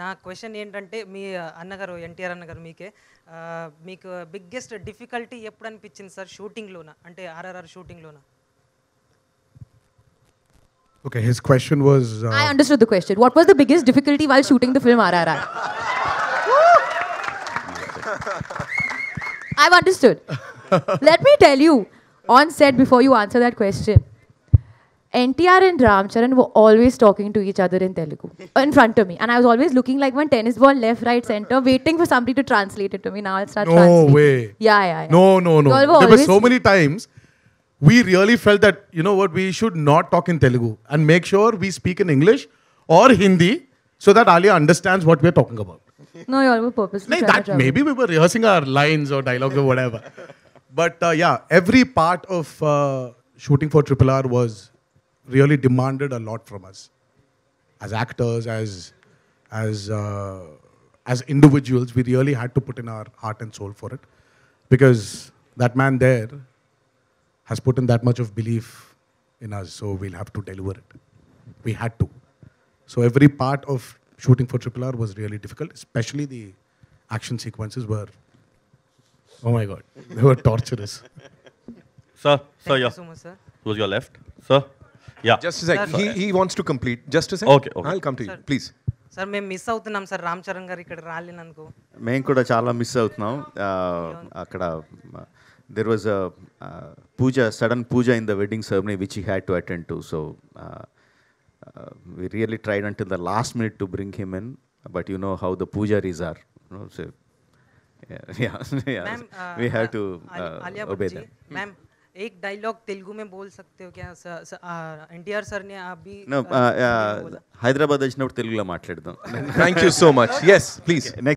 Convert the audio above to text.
నా క్వశ్చన్ ఏంటంటే మీ అన్నగారు ఎన్టీఆర్ అన్నగారు మీకే మీకు బిగ్గెస్ట్ డిఫికల్టీ ఎప్పుడు అనిపించింది సార్ షూటింగ్లోన అంటే ఆర్ఆర్ఆర్ షూటింగ్లోన Okay, his question was. Uh, I understood the question. What was the biggest difficulty while shooting the film RRR? I've understood. Let me tell you on set before you answer that question. NTR and Ramcharan were always talking to each other in Telugu in front of me. And I was always looking like one tennis ball left, right, center, waiting for somebody to translate it to me. Now I'll start No way. Yeah, yeah, yeah. No, no, no. Were there were so many times we really felt that, you know what, we should not talk in Telugu and make sure we speak in English or Hindi so that Ali understands what we're talking about. No, you all were purposely. No, that, maybe we were rehearsing our lines or dialogues or whatever. But uh, yeah, every part of uh, shooting for Triple R was really demanded a lot from us as actors, as, as, uh, as individuals. We really had to put in our heart and soul for it because that man there has put in that much of belief in us, so we'll have to deliver it. We had to. So every part of shooting for Triple R was really difficult, especially the action sequences were, oh my God, they were torturous. Sir, Thank sir, your, so much, sir. your left? Sir? Yeah. Just a sec. Sir. He, he wants to complete. Just a sec. Okay, okay. I'll come to you. Please. Sir మేము miss అవుతున్నాం sir Ram Charan గారు ఇక్కడ రాలేనందుకు మేము కూడా చాలా miss అవుతున్నాం ఆ, అక్కడ there was a puja sudden puja in the wedding ceremony which he had to attend to so we really tried until the last minute to bring him in but you know how the pujaris are so ma'am, we have to uh, uh, obey them. Ma'am एक dialogue Telugu में बोल सकते हो क्या NTR sir ने आप भी Hyderabad thank you so much yes please